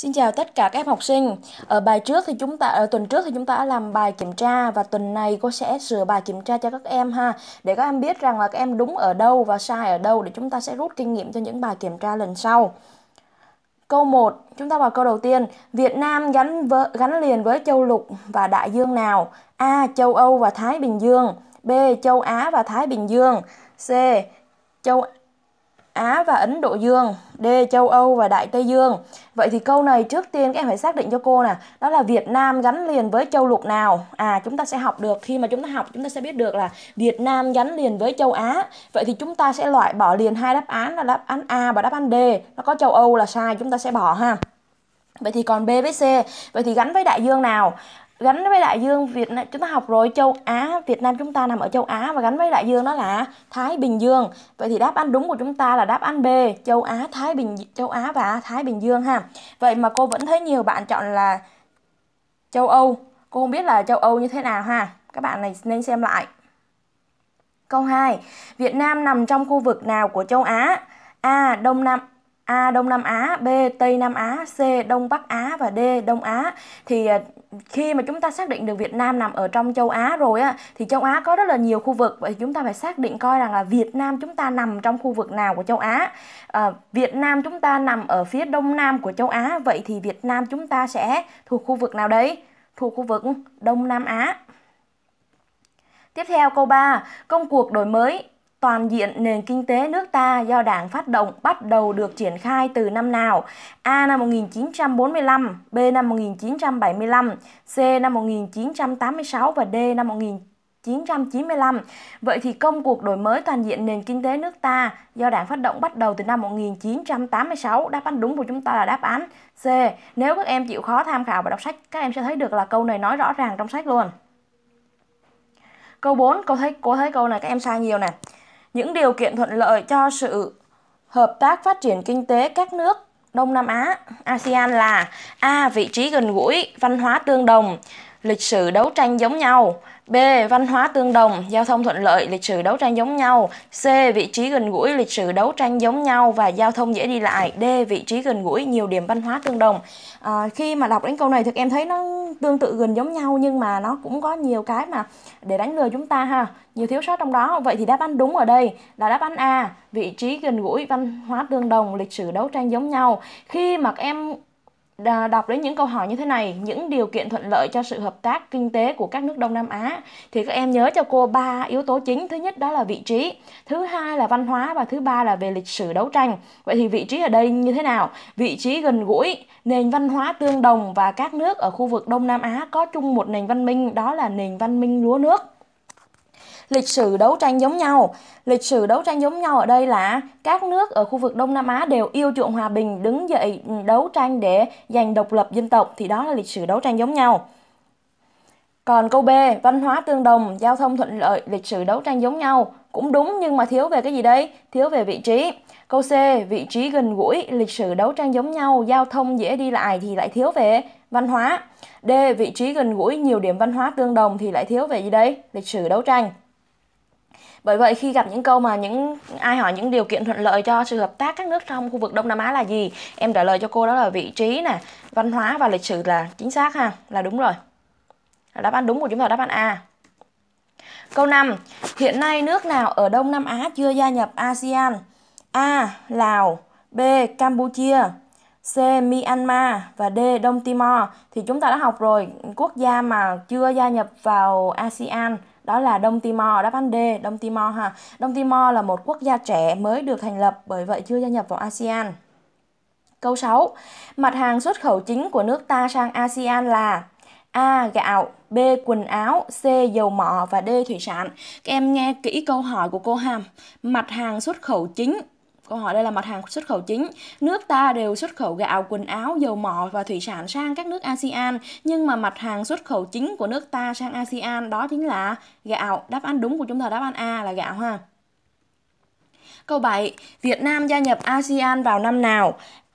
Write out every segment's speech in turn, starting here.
Xin chào tất cả các em học sinh. Ở bài trước thì chúng ta ở tuần trước thì chúng ta đã làm bài kiểm tra và tuần này cô sẽ sửa bài kiểm tra cho các em ha để các em biết rằng là các em đúng ở đâu và sai ở đâu để chúng ta sẽ rút kinh nghiệm cho những bài kiểm tra lần sau. Câu 1, chúng ta vào câu đầu tiên, Việt Nam gắn với, gắn liền với châu lục và đại dương nào? A. châu Âu và Thái Bình Dương, B. châu Á và Thái Bình Dương, C. châu Á và Ấn Độ Dương, D châu Âu và Đại Tây Dương. Vậy thì câu này trước tiên các em phải xác định cho cô nè, đó là Việt Nam gắn liền với châu lục nào? À chúng ta sẽ học được khi mà chúng ta học chúng ta sẽ biết được là Việt Nam gắn liền với châu Á. Vậy thì chúng ta sẽ loại bỏ liền hai đáp án là đáp án A và đáp án D. Nó có châu Âu là sai chúng ta sẽ bỏ ha. Vậy thì còn B với C, vậy thì gắn với đại dương nào? gắn với đại dương Việt chúng ta học rồi châu Á Việt Nam chúng ta nằm ở châu Á và gắn với đại dương đó là Thái Bình Dương vậy thì đáp án đúng của chúng ta là đáp án B châu Á Thái Bình châu Á và Thái Bình Dương ha vậy mà cô vẫn thấy nhiều bạn chọn là châu Âu cô không biết là châu Âu như thế nào ha các bạn này nên xem lại câu 2 Việt Nam nằm trong khu vực nào của châu Á A Đông Nam A Đông Nam Á, B Tây Nam Á, C Đông Bắc Á và D Đông Á. Thì à, khi mà chúng ta xác định được Việt Nam nằm ở trong châu Á rồi á thì châu Á có rất là nhiều khu vực vậy chúng ta phải xác định coi rằng là Việt Nam chúng ta nằm trong khu vực nào của châu Á à, Việt Nam chúng ta nằm ở phía đông nam của châu Á vậy thì Việt Nam chúng ta sẽ thuộc khu vực nào đấy thuộc khu vực Đông Nam Á Tiếp theo câu 3, công cuộc đổi mới toàn diện nền kinh tế nước ta do Đảng phát động bắt đầu được triển khai từ năm nào? A năm 1945, B năm 1975, C năm 1986 và D năm 1995. Vậy thì công cuộc đổi mới toàn diện nền kinh tế nước ta do Đảng phát động bắt đầu từ năm 1986. Đáp án đúng của chúng ta là đáp án C. Nếu các em chịu khó tham khảo và đọc sách, các em sẽ thấy được là câu này nói rõ ràng trong sách luôn. Câu 4, cô thấy cô thấy câu này các em sai nhiều nè những điều kiện thuận lợi cho sự hợp tác phát triển kinh tế các nước Đông Nam Á, ASEAN là A. Vị trí gần gũi, văn hóa tương đồng lịch sử đấu tranh giống nhau. B. Văn hóa tương đồng, giao thông thuận lợi, lịch sử đấu tranh giống nhau. C. Vị trí gần gũi, lịch sử đấu tranh giống nhau và giao thông dễ đi lại. D. Vị trí gần gũi, nhiều điểm văn hóa tương đồng. À, khi mà đọc đến câu này thì em thấy nó tương tự gần giống nhau nhưng mà nó cũng có nhiều cái mà để đánh lừa chúng ta ha. Nhiều thiếu sót trong đó. Vậy thì đáp án đúng ở đây là đáp án A. Vị trí gần gũi, văn hóa tương đồng, lịch sử đấu tranh giống nhau. Khi mà em đọc đến những câu hỏi như thế này những điều kiện thuận lợi cho sự hợp tác kinh tế của các nước Đông Nam Á thì các em nhớ cho cô ba yếu tố chính thứ nhất đó là vị trí thứ hai là văn hóa và thứ ba là về lịch sử đấu tranh vậy thì vị trí ở đây như thế nào vị trí gần gũi nền văn hóa tương đồng và các nước ở khu vực Đông Nam Á có chung một nền văn minh đó là nền văn minh lúa nước lịch sử đấu tranh giống nhau lịch sử đấu tranh giống nhau ở đây là các nước ở khu vực đông nam á đều yêu chuộng hòa bình đứng dậy ừ, đấu tranh để giành độc lập dân tộc thì đó là lịch sử đấu tranh giống nhau còn câu B, văn hóa tương đồng, giao thông thuận lợi, lịch sử đấu tranh giống nhau. Cũng đúng nhưng mà thiếu về cái gì đấy? Thiếu về vị trí. Câu C, vị trí gần gũi, lịch sử đấu tranh giống nhau, giao thông dễ đi lại thì lại thiếu về văn hóa. D, vị trí gần gũi, nhiều điểm văn hóa tương đồng thì lại thiếu về gì đấy? Lịch sử đấu tranh. Bởi vậy khi gặp những câu mà những ai hỏi những điều kiện thuận lợi cho sự hợp tác các nước trong khu vực Đông Nam Á là gì, em trả lời cho cô đó là vị trí nè, văn hóa và lịch sử là chính xác ha, là đúng rồi. Đáp án đúng của chúng ta đáp án A. Câu 5. Hiện nay nước nào ở Đông Nam Á chưa gia nhập ASEAN? A. Lào B. Campuchia C. Myanmar và D. Đông Timor thì chúng ta đã học rồi quốc gia mà chưa gia nhập vào ASEAN đó là Đông Timor, đáp án D, Đông Timor ha. Đông Timor là một quốc gia trẻ mới được thành lập bởi vậy chưa gia nhập vào ASEAN. Câu 6. Mặt hàng xuất khẩu chính của nước ta sang ASEAN là A. Gạo B. Quần áo C. Dầu mỏ và D. Thủy sản Các em nghe kỹ câu hỏi của cô Hàm Mặt hàng xuất khẩu chính Câu hỏi đây là mặt hàng xuất khẩu chính. Nước ta đều xuất khẩu gạo, quần áo, dầu mỏ và thủy sản sang các nước ASEAN, nhưng mà mặt hàng xuất khẩu chính của nước ta sang ASEAN đó chính là gạo. Đáp án đúng của chúng ta đáp án A là gạo ha. Câu 7. Việt Nam gia nhập ASEAN vào năm nào?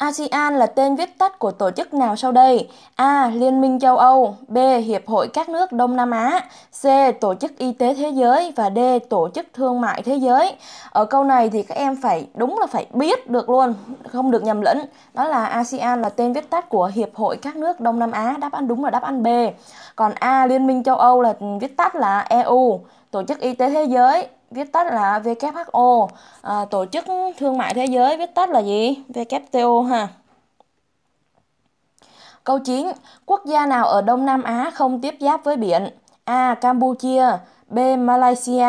ASEAN là tên viết tắt của tổ chức nào sau đây? A. Liên minh châu Âu B. Hiệp hội các nước Đông Nam Á C. Tổ chức Y tế Thế giới và D. Tổ chức Thương mại Thế giới Ở câu này thì các em phải đúng là phải biết được luôn, không được nhầm lẫn Đó là ASEAN là tên viết tắt của Hiệp hội các nước Đông Nam Á Đáp án đúng là đáp án B Còn A. Liên minh châu Âu là viết tắt là EU Tổ chức Y tế Thế giới viết tắt là WHO à, tổ chức thương mại thế giới viết tắt là gì WTO ha. Câu 9. Quốc gia nào ở Đông Nam Á không tiếp giáp với biển? A. Campuchia B. Malaysia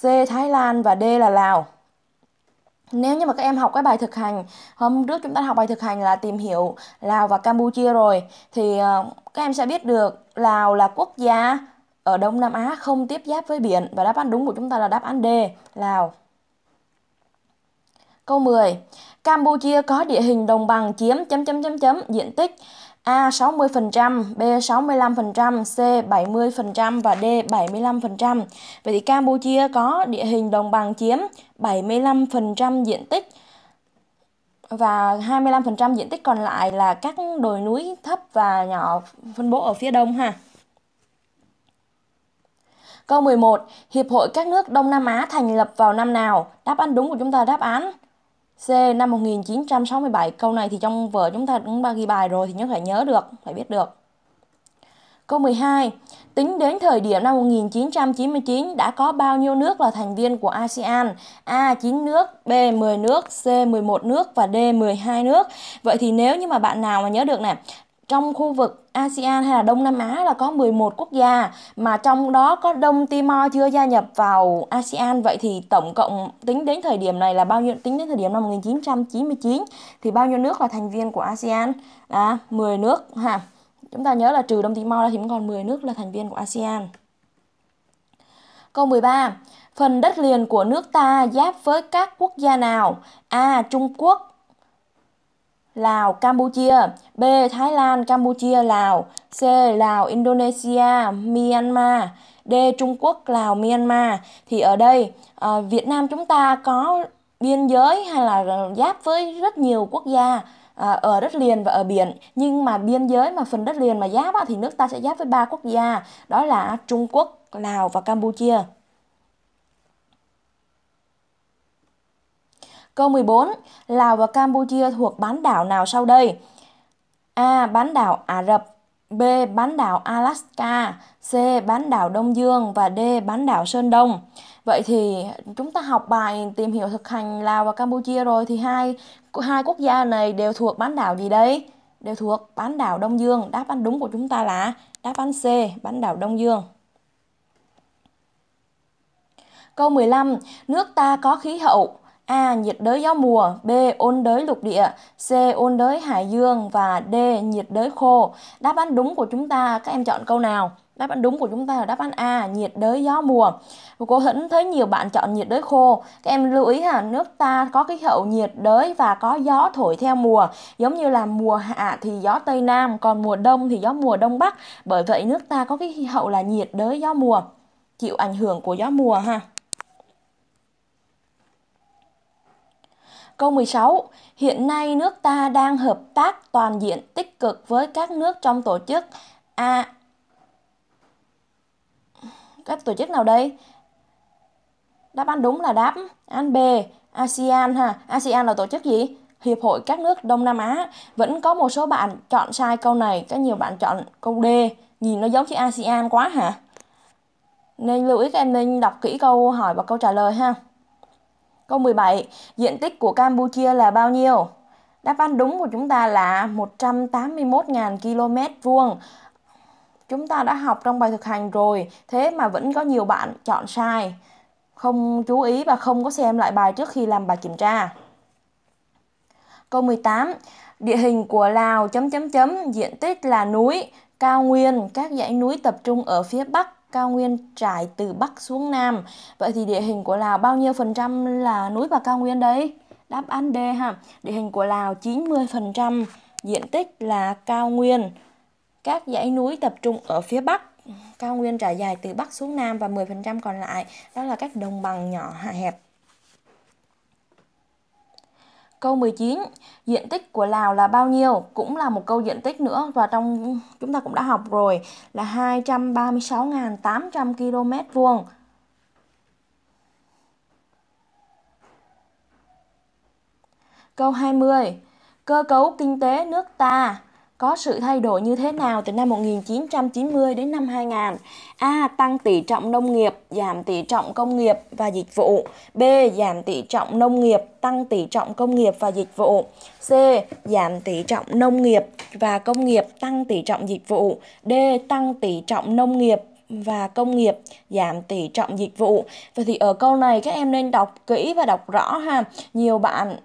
C. Thái Lan và D là Lào nếu như mà các em học cái bài thực hành hôm trước chúng ta học bài thực hành là tìm hiểu Lào và Campuchia rồi thì ờ, các em sẽ biết được Lào là quốc gia ở Đông Nam Á không tiếp giáp với biển và đáp án đúng của chúng ta là đáp án D Lào Câu 10. Campuchia có địa hình đồng bằng chiếm chấm chấm chấm chấm diện tích A 60%, B 65%, C 70% và D 75%. Vậy thì Campuchia có địa hình đồng bằng chiếm 75% diện tích và 25% diện tích còn lại là các đồi núi thấp và nhỏ phân bố ở phía đông ha. Câu 11. Hiệp hội các nước Đông Nam Á thành lập vào năm nào? Đáp án đúng của chúng ta đáp án C năm 1967 câu này thì trong vở chúng ta cũng ba ghi bài rồi thì nhớ phải nhớ được, phải biết được. Câu 12. Tính đến thời điểm năm 1999 đã có bao nhiêu nước là thành viên của ASEAN? A 9 nước, B 10 nước, C 11 nước và D 12 nước. Vậy thì nếu như mà bạn nào mà nhớ được nè, trong khu vực ASEAN hay là Đông Nam Á là có 11 quốc gia mà trong đó có Đông Timor chưa gia nhập vào ASEAN vậy thì tổng cộng tính đến thời điểm này là bao nhiêu tính đến thời điểm năm 1999 thì bao nhiêu nước là thành viên của ASEAN À, 10 nước ha chúng ta nhớ là trừ Đông Timor ra thì cũng còn 10 nước là thành viên của ASEAN câu 13 phần đất liền của nước ta giáp với các quốc gia nào A Trung Quốc Lào, Campuchia. B. Thái Lan, Campuchia, Lào. C. Lào, Indonesia, Myanmar. D. Trung Quốc, Lào, Myanmar. Thì ở đây à, Việt Nam chúng ta có biên giới hay là giáp với rất nhiều quốc gia à, ở đất liền và ở biển nhưng mà biên giới mà phần đất liền mà giáp á, thì nước ta sẽ giáp với ba quốc gia đó là Trung Quốc, Lào và Campuchia. Câu 14. Lào và Campuchia thuộc bán đảo nào sau đây? A. Bán đảo Ả Rập B. Bán đảo Alaska C. Bán đảo Đông Dương và D. Bán đảo Sơn Đông Vậy thì chúng ta học bài tìm hiểu thực hành Lào và Campuchia rồi thì hai hai quốc gia này đều thuộc bán đảo gì đấy? Đều thuộc bán đảo Đông Dương. Đáp án đúng của chúng ta là đáp án C, bán đảo Đông Dương. Câu 15, nước ta có khí hậu A. Nhiệt đới gió mùa B. Ôn đới lục địa C. Ôn đới hải dương Và D. Nhiệt đới khô Đáp án đúng của chúng ta các em chọn câu nào? Đáp án đúng của chúng ta là đáp án A, nhiệt đới gió mùa. Cô Hĩnh thấy nhiều bạn chọn nhiệt đới khô. Các em lưu ý ha, nước ta có khí hậu nhiệt đới và có gió thổi theo mùa. Giống như là mùa hạ thì gió Tây Nam, còn mùa đông thì gió mùa Đông Bắc. Bởi vậy nước ta có khí hậu là nhiệt đới gió mùa. Chịu ảnh hưởng của gió mùa ha. Câu 16. Hiện nay nước ta đang hợp tác toàn diện tích cực với các nước trong tổ chức A các tổ chức nào đây? Đáp án đúng là đáp án B, ASEAN ha. ASEAN là tổ chức gì? Hiệp hội các nước Đông Nam Á. Vẫn có một số bạn chọn sai câu này, có nhiều bạn chọn câu D, nhìn nó giống chữ ASEAN quá hả? Nên lưu ý các em nên đọc kỹ câu hỏi và câu trả lời ha. Câu 17, diện tích của Campuchia là bao nhiêu? Đáp án đúng của chúng ta là 181.000 km vuông. Chúng ta đã học trong bài thực hành rồi, thế mà vẫn có nhiều bạn chọn sai, không chú ý và không có xem lại bài trước khi làm bài kiểm tra. Câu 18, địa hình của Lào chấm chấm chấm diện tích là núi, cao nguyên, các dãy núi tập trung ở phía bắc cao nguyên trải từ Bắc xuống Nam. Vậy thì địa hình của Lào bao nhiêu phần trăm là núi và cao nguyên đấy? Đáp án D ha. Địa hình của Lào 90% diện tích là cao nguyên. Các dãy núi tập trung ở phía Bắc cao nguyên trải dài từ Bắc xuống Nam và 10% còn lại đó là các đồng bằng nhỏ hẹp Câu 19, diện tích của Lào là bao nhiêu? Cũng là một câu diện tích nữa và trong chúng ta cũng đã học rồi là 236.800 km vuông. Câu 20, cơ cấu kinh tế nước ta có sự thay đổi như thế nào từ năm 1990 đến năm 2000? A. Tăng tỷ trọng nông nghiệp, giảm tỷ trọng công nghiệp và dịch vụ. B. Giảm tỷ trọng nông nghiệp, tăng tỷ trọng công nghiệp và dịch vụ. C. Giảm tỷ trọng nông nghiệp và công nghiệp, tăng tỷ trọng dịch vụ. D. Tăng tỷ trọng nông nghiệp và công nghiệp giảm tỷ trọng dịch vụ. Vậy thì ở câu này các em nên đọc kỹ và đọc rõ ha. Nhiều bạn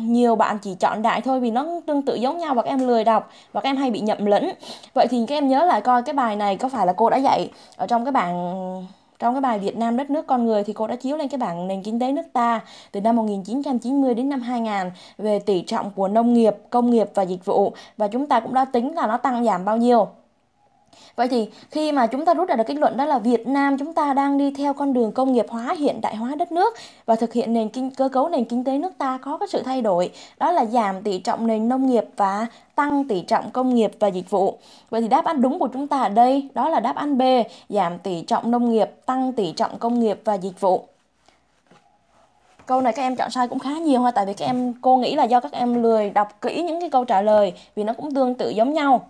nhiều bạn chỉ chọn đại thôi vì nó tương tự giống nhau và các em lười đọc và các em hay bị nhầm lẫn vậy thì các em nhớ lại coi cái bài này có phải là cô đã dạy ở trong cái bảng trong cái bài Việt Nam đất nước con người thì cô đã chiếu lên cái bảng nền kinh tế nước ta từ năm 1990 đến năm 2000 về tỷ trọng của nông nghiệp, công nghiệp và dịch vụ và chúng ta cũng đã tính là nó tăng giảm bao nhiêu. Vậy thì khi mà chúng ta rút ra được kết luận đó là Việt Nam chúng ta đang đi theo con đường công nghiệp hóa, hiện đại hóa đất nước và thực hiện nền kinh cơ cấu nền kinh tế nước ta có cái sự thay đổi, đó là giảm tỷ trọng nền nông nghiệp và tăng tỷ trọng công nghiệp và dịch vụ. Vậy thì đáp án đúng của chúng ta ở đây đó là đáp án B, giảm tỷ trọng nông nghiệp, tăng tỷ trọng công nghiệp và dịch vụ. Câu này các em chọn sai cũng khá nhiều ha tại vì các em cô nghĩ là do các em lười đọc kỹ những cái câu trả lời vì nó cũng tương tự giống nhau.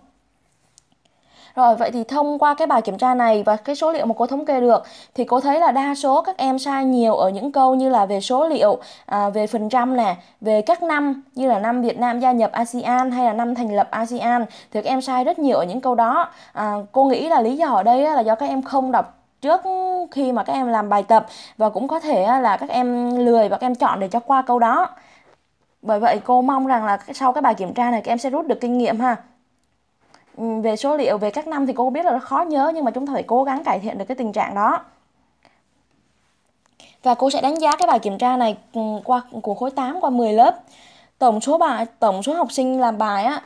Rồi vậy thì thông qua cái bài kiểm tra này và cái số liệu mà cô thống kê được thì cô thấy là đa số các em sai nhiều ở những câu như là về số liệu, à, về phần trăm nè, về các năm như là năm Việt Nam gia nhập ASEAN hay là năm thành lập ASEAN thì các em sai rất nhiều ở những câu đó. À, cô nghĩ là lý do ở đây là do các em không đọc trước khi mà các em làm bài tập và cũng có thể là các em lười và các em chọn để cho qua câu đó. Bởi vậy cô mong rằng là sau cái bài kiểm tra này các em sẽ rút được kinh nghiệm ha. Ừ, về số liệu về các năm thì cô biết là nó khó nhớ nhưng mà chúng ta phải cố gắng cải thiện được cái tình trạng đó và cô sẽ đánh giá cái bài kiểm tra này ừ, qua của khối 8 qua 10 lớp tổng số bài tổng số học sinh làm bài á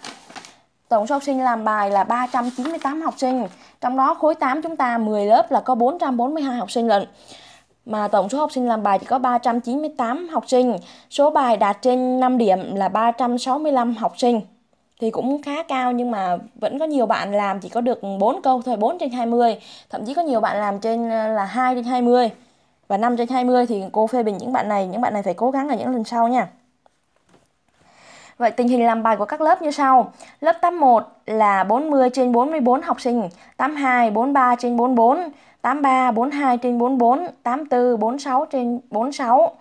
tổng số học sinh làm bài là 398 học sinh trong đó khối 8 chúng ta 10 lớp là có 442 học sinh lận mà tổng số học sinh làm bài chỉ có 398 học sinh số bài đạt trên 5 điểm là 365 học sinh thì cũng khá cao nhưng mà vẫn có nhiều bạn làm chỉ có được 4 câu thôi 4 trên 20 thậm chí có nhiều bạn làm trên ờ, là 2 trên 20 và 5 trên 20 thì cô phê bình những bạn này những bạn này phải cố gắng ở những lần sau nha Vậy tình hình làm bài của các lớp như sau. Lớp 81 là 40 trên 44 học sinh, 82 43 trên 44, 83 42 trên 44, 84 46 trên 46,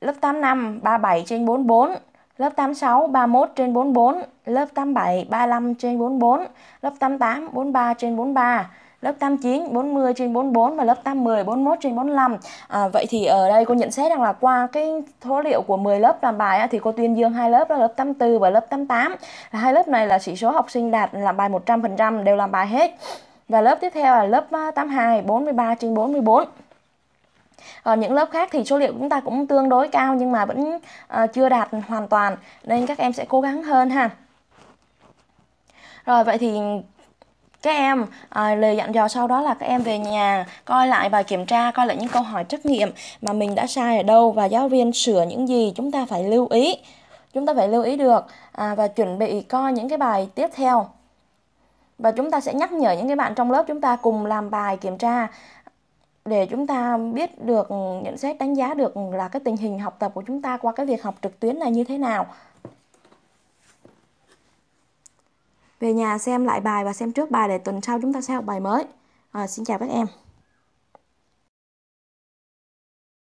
lớp 85 37 trên 44, Lớp 86 31 trên 44, lớp 87 35 trên 44, lớp 88 43 trên 43, lớp 89 40 trên 44 và lớp 810 41 trên 45. À, vậy thì ở ờ, đây cô nhận xét rằng là qua cái số liệu của 10 lớp làm bài thì cô tuyên dương hai lớp là lớp 84 và lớp 88. hai lớp này là chỉ số học sinh đạt làm bài 100% đều làm bài hết. Và lớp tiếp theo là lớp 82 ờ, 43 trên 44 à, những lớp khác thì số liệu chúng ta cũng tương đối cao nhưng mà vẫn à, chưa đạt hoàn toàn nên các em sẽ cố gắng hơn ha rồi vậy thì các em à, lời dặn dò sau đó là các em về nhà coi lại bài kiểm tra coi lại những câu hỏi trắc nghiệm mà mình đã sai ở đâu và giáo viên sửa những gì chúng ta phải lưu ý chúng ta phải lưu ý được à, và chuẩn bị coi những cái bài tiếp theo và chúng ta sẽ nhắc nhở những cái bạn trong lớp chúng ta cùng làm bài kiểm tra để chúng ta biết được nhận xét đánh giá được là cái tình hình học tập của chúng ta qua cái việc học trực tuyến này như thế nào về nhà xem lại bài và xem trước bài để tuần sau chúng ta sẽ học bài mới à, xin chào các em